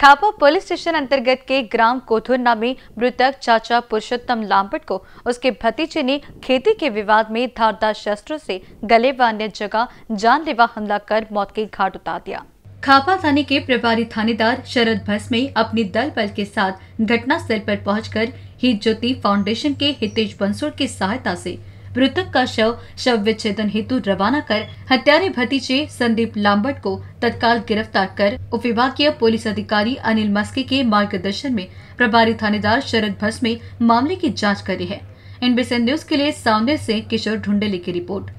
खापा police station अंतर्गत के ग्राम कोथुन्ना में मृतक चाचा पुरुषोत्तम लाम्पट को उसके भतीजे ने खेती के विवाद में धारदार शस्त्रों से गले व अन्य जगह जानलेवा हमला कर मौत के घाट उतार दिया खापा थाने के प्रभारी थानेदार शरद भस्मे अपने दल बल के साथ घटना स्थल पर पहुंचकर ही ज्योति फाउंडेशन के हितेश बंसोड़ की सहायता ऐसी मृतक का शव शव विच्छेदन हेतु रवाना कर हत्यारे भतीजे संदीप लाम्बट को तत्काल गिरफ्तार कर उप पुलिस अधिकारी अनिल मस्के के मार्गदर्शन में प्रभारी थानेदार शरद भस्मे मामले की जाँच करी है एनबीसी न्यूज के लिए सामने ऐसी किशोर ढुंडेली की रिपोर्ट